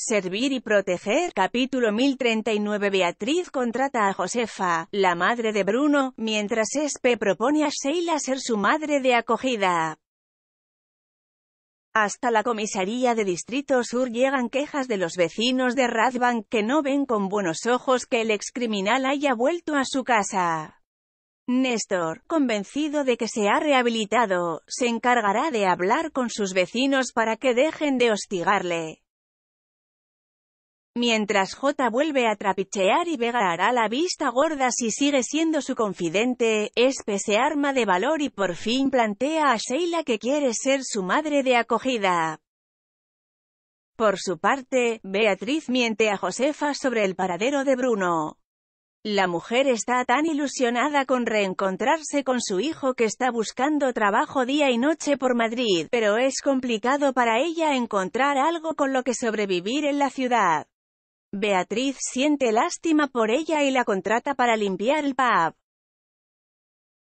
Servir y proteger. Capítulo 1039 Beatriz contrata a Josefa, la madre de Bruno, mientras Espe propone a Sheila ser su madre de acogida. Hasta la comisaría de Distrito Sur llegan quejas de los vecinos de Radbank que no ven con buenos ojos que el excriminal haya vuelto a su casa. Néstor, convencido de que se ha rehabilitado, se encargará de hablar con sus vecinos para que dejen de hostigarle. Mientras J vuelve a trapichear y Vega hará la vista gorda si sigue siendo su confidente, Espe se arma de valor y por fin plantea a Sheila que quiere ser su madre de acogida. Por su parte, Beatriz miente a Josefa sobre el paradero de Bruno. La mujer está tan ilusionada con reencontrarse con su hijo que está buscando trabajo día y noche por Madrid, pero es complicado para ella encontrar algo con lo que sobrevivir en la ciudad. Beatriz siente lástima por ella y la contrata para limpiar el pub.